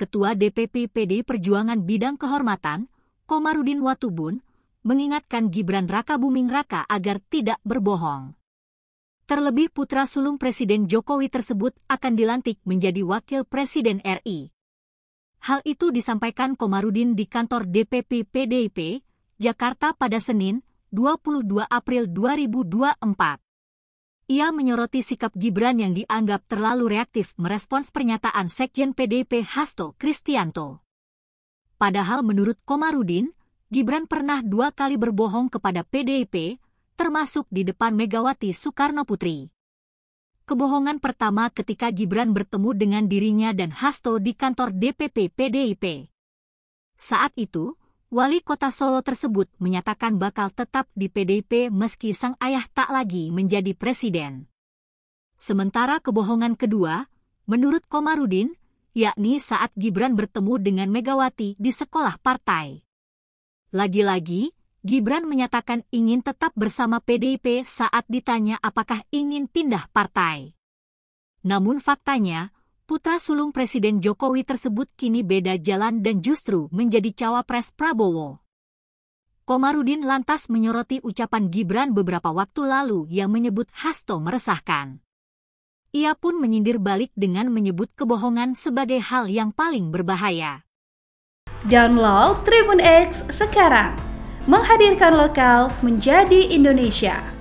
Ketua DPP PD Perjuangan Bidang Kehormatan, Komarudin Watubun, mengingatkan Gibran Raka Buming Raka agar tidak berbohong. Terlebih putra sulung Presiden Jokowi tersebut akan dilantik menjadi Wakil Presiden RI. Hal itu disampaikan Komarudin di kantor DPP PDIP, Jakarta pada Senin, 22 April 2024. Ia menyoroti sikap Gibran yang dianggap terlalu reaktif merespons pernyataan Sekjen PDP Hasto Kristianto. Padahal menurut Komarudin, Gibran pernah dua kali berbohong kepada PDIP, termasuk di depan Megawati Soekarno Putri. Kebohongan pertama ketika Gibran bertemu dengan dirinya dan Hasto di kantor DPP PDIP. Saat itu, Wali kota Solo tersebut menyatakan bakal tetap di PDIP meski sang ayah tak lagi menjadi presiden. Sementara kebohongan kedua, menurut Komarudin, yakni saat Gibran bertemu dengan Megawati di sekolah partai. Lagi-lagi, Gibran menyatakan ingin tetap bersama PDIP saat ditanya apakah ingin pindah partai. Namun faktanya, Putra sulung Presiden Jokowi tersebut kini beda jalan dan justru menjadi cawapres Prabowo. Komarudin lantas menyoroti ucapan Gibran beberapa waktu lalu yang menyebut Hasto meresahkan. Ia pun menyindir balik dengan menyebut kebohongan sebagai hal yang paling berbahaya. Download Tribun X sekarang, menghadirkan lokal menjadi Indonesia.